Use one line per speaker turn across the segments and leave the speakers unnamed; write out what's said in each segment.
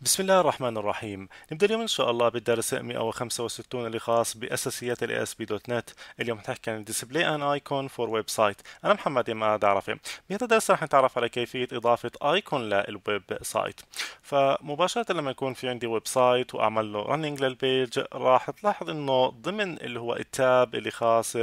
بسم الله الرحمن الرحيم نبدا اليوم ان شاء الله بالدرس 165 اللي خاص باساسيات الاي اس بي دوت نت اليوم حنحكي عن ديسبلاي ان ايكون فور ويب سايت انا محمد اماد عرفه بهذا الدرس رح نتعرف على كيفيه اضافه ايكون للويب سايت فمباشره لما يكون في عندي ويب سايت واعمل له رننج للبيج راح تلاحظ انه ضمن اللي هو التاب اللي خاص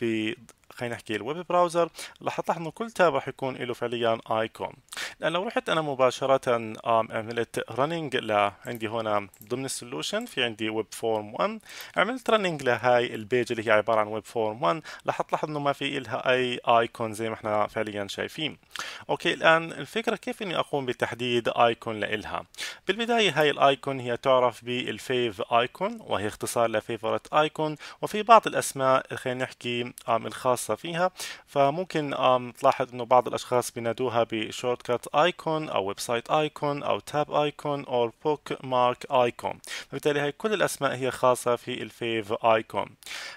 ب خلينا نحكي الويب براوزر رح تلاحظوا كل تاب رح يكون له فعليا ايكون لان لو رحت انا مباشره عملت رننج ل عندي هنا ضمن السولوشن في عندي ويب فورم 1 عملت رننج لهاي البيج اللي هي عباره عن ويب فورم 1 رح تلاحظ انه ما في لها اي ايكون زي ما احنا فعليا شايفين اوكي الان الفكره كيف اني اقوم بتحديد ايكون لإلها بالبدايه هاي الايكون هي تعرف بالفيف ايكون وهي اختصار لفيفورت ايكون وفي بعض الاسماء خلينا نحكي الخاصه خاصة فيها فممكن تلاحظ انه بعض الاشخاص بينادوها بشورت كات ايكون او ويب سايت ايكون او تاب ايكون او بوك مارك ايكون فبالتالي هاي كل الاسماء هي خاصة في الفيف ايكون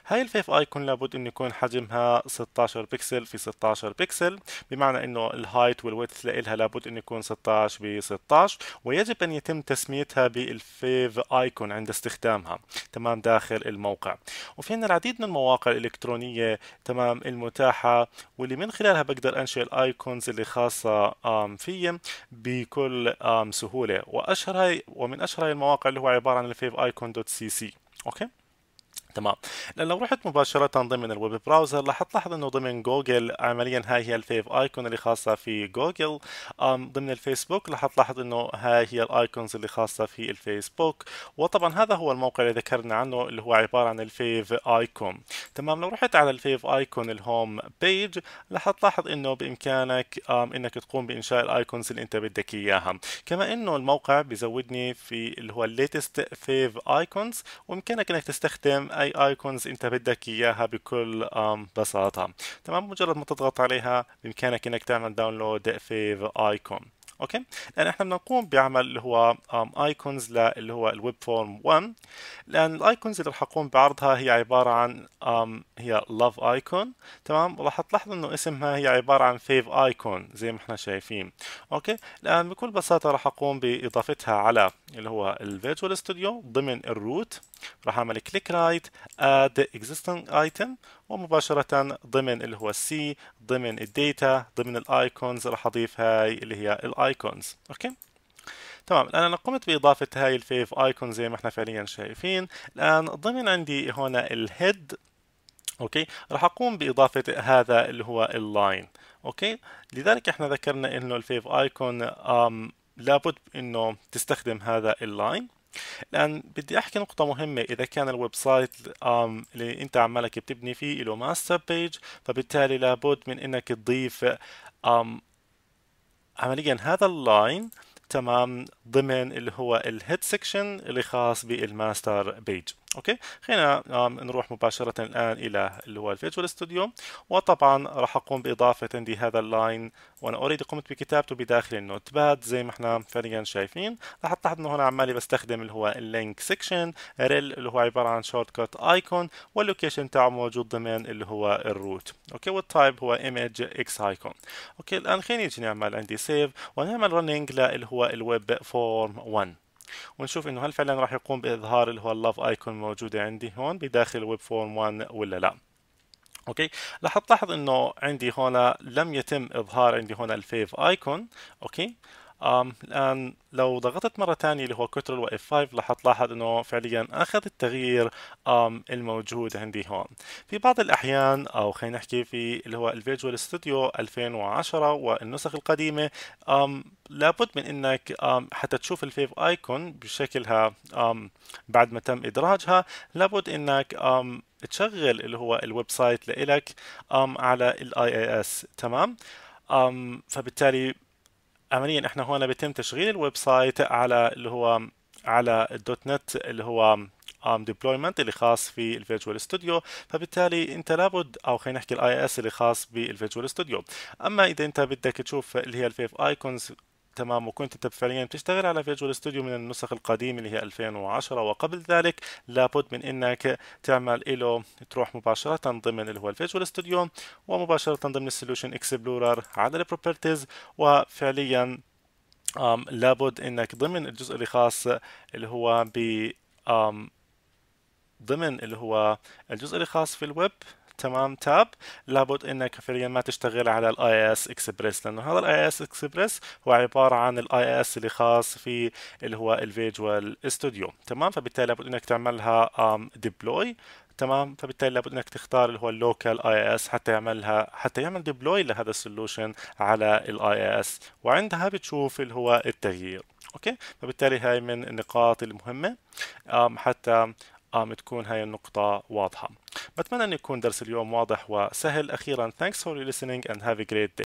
هاي الفيف ايكون لابد انه يكون حجمها 16 بكسل في 16 بكسل بمعنى انه الهايت والويدث لها لابد انه يكون 16 ب 16 ويجب ان يتم تسميتها بالفيف ايكون عند استخدامها تمام داخل الموقع وفي عندنا العديد من المواقع الالكترونيه تمام المتاحة واللي من خلالها بقدر انشئ الايكونز اللي خاصة في بكل سهولة واشهر هاي ومن اشهر هاي المواقع اللي هو عبارة عن الفيف ايكون دوت سي سي اوكي تمام لان لو رحت مباشره ضمن الويب براوزر راح تلاحظ انه ضمن جوجل عمليا هاي هي الفيف ايكون اللي خاصه في جوجل ضمن الفيسبوك راح تلاحظ انه هاي هي الايكونز اللي خاصه في الفيسبوك وطبعا هذا هو الموقع اللي ذكرنا عنه اللي هو عباره عن الفيف ايكون تمام لو رحت على الفيف ايكون الهوم بيج راح تلاحظ انه بامكانك انك تقوم بانشاء الايكونز اللي انت بدك اياها كما انه الموقع بيزودني في اللي هو الليتست فيف ايكونز وامكانك انك تستخدم اي ايكونز انت بدك اياها بكل بساطه تمام مجرد ما تضغط عليها بامكانك انك تعمل داونلود في ايكون اوكي لان احنا بدنا نقوم بعمل اللي هو ايكونز اللي هو الويب فورم 1 لان الايكونز اللي راح اقوم بعرضها هي عباره عن هي لاف ايكون تمام وراح تلاحظوا انه اسمها هي عباره عن فيف ايكون زي ما احنا شايفين اوكي الان بكل بساطه راح اقوم باضافتها على اللي هو الفيجوال ستوديو ضمن الروت راح اعمل كليك رايت اد اكزيستنج ايتم ومباشره ضمن اللي هو السي ضمن الداتا ضمن الايكونز راح اضيف هاي اللي هي الايكون ايكونز اوكي تمام الان انا قمت باضافه هاي الفيف ايكون زي ما احنا فعليا شايفين الان ضمن عندي هنا الهيد اوكي راح اقوم باضافه هذا اللي هو اللاين اوكي لذلك احنا ذكرنا انه الفيف ايكون أم لابد انه تستخدم هذا اللاين الان بدي احكي نقطة مهمة اذا كان الويب سايت اللي انت عمالك بتبني فيه له ماستر بيج فبالتالي لابد من انك تضيف عمليا هذا اللاين تمام ضمن اللي هو الهيد سيكشن اللي خاص بالماستر بيج اوكي خلينا نروح مباشره الان الى اللي هو الفيجوال ستوديو وطبعا راح اقوم باضافه عندي هذا اللاين وانا اوريدي قمت بكتابته بداخل النوت باد زي ما احنا فعليا شايفين راح تلاحظ انه هنا عمالي بستخدم اللي هو اللينك سيكشن ريل اللي هو عباره عن شورت كت ايكون واللوكيشن تاعه موجود ضمن اللي هو الروت اوكي والتايب هو ايمج اكس ايكون اوكي الان خليني نجي نعمل عندي سيف ونعمل رننج للي هو الويب فورم 1 ونشوف انه هل فعلا راح يقوم باظهار اللي هو اللاف ايكون موجوده عندي هون بداخل ويب فورم 1 ولا لا اوكي راح تلاحظ انه عندي هون لم يتم اظهار عندي هون الفيف ايكون اوكي الآن لو ضغطت مرة ثانية اللي هو Ctrl و F5 راح تلاحظ انه فعليا اخذ التغيير الموجود عندي هون في بعض الاحيان او خلينا نحكي في اللي هو الفيجوال ستوديو 2010 والنسخ القديمة لابد من انك آم حتى تشوف الفيف ايكون بشكلها بعد ما تم ادراجها لابد انك تشغل اللي هو الويب سايت لإلك على الاي اي اس تمام فبالتالي عمليا احنا هون بيتم تشغيل الويب سايت على اللي هو على الدوت نت اللي هو ام ديبلويمنت اللي خاص في الفيجوال ستوديو فبالتالي انت لابد او خلينا نحكي الاي اس اللي خاص بالفيجوال ستوديو اما اذا انت بدك تشوف اللي هي الفيف ايكونز تمام وكنت انت فعليا بتشتغل على فيجوال ستوديو من النسخ القديمة اللي هي 2010 وقبل ذلك لابد من انك تعمل له تروح مباشرة ضمن اللي هو الفيجوال ستوديو ومباشرة ضمن السوليوشن اكسبلورر على البروبرتيز وفعليا لابد انك ضمن الجزء اللي خاص اللي هو ب ضمن اللي هو الجزء الخاص في الويب تمام تاب لابد انك فعليا ما تشتغل على الاي اس اكسبريس لانه هذا الاي اس اكسبريس هو عباره عن الاي اس اللي خاص في اللي هو الفيجوال ستوديو تمام فبالتالي لابد انك تعملها ديبلوي تمام فبالتالي لابد انك تختار اللي هو اللوكال اي اس حتى يعملها حتى يعمل ديبلوي لهذا السولوشن على الاي اس وعندها بتشوف اللي هو التغيير اوكي فبالتالي هاي من النقاط المهمه حتى تكون هاي النقطة واضحة بتمنى أن يكون درس اليوم واضح وسهل أخيرا thanks for listening and have a great day